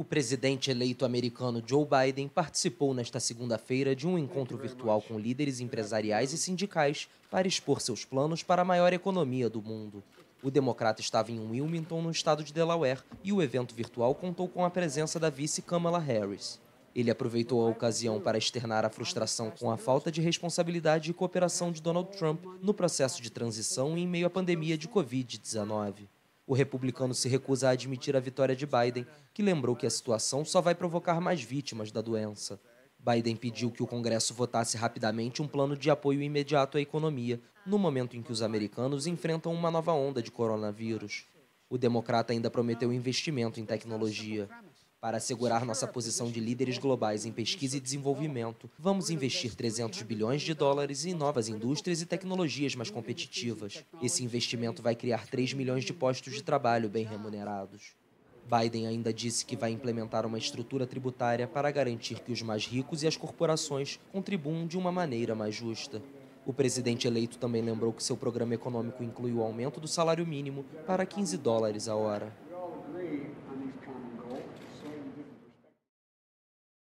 O presidente eleito americano Joe Biden participou nesta segunda-feira de um encontro virtual com líderes empresariais e sindicais para expor seus planos para a maior economia do mundo. O democrata estava em Wilmington, no estado de Delaware, e o evento virtual contou com a presença da vice Kamala Harris. Ele aproveitou a ocasião para externar a frustração com a falta de responsabilidade e cooperação de Donald Trump no processo de transição em meio à pandemia de Covid-19. O republicano se recusa a admitir a vitória de Biden, que lembrou que a situação só vai provocar mais vítimas da doença. Biden pediu que o Congresso votasse rapidamente um plano de apoio imediato à economia, no momento em que os americanos enfrentam uma nova onda de coronavírus. O democrata ainda prometeu investimento em tecnologia. Para assegurar nossa posição de líderes globais em pesquisa e desenvolvimento, vamos investir 300 bilhões de dólares em novas indústrias e tecnologias mais competitivas. Esse investimento vai criar 3 milhões de postos de trabalho bem remunerados. Biden ainda disse que vai implementar uma estrutura tributária para garantir que os mais ricos e as corporações contribuam de uma maneira mais justa. O presidente eleito também lembrou que seu programa econômico inclui o aumento do salário mínimo para 15 dólares a hora.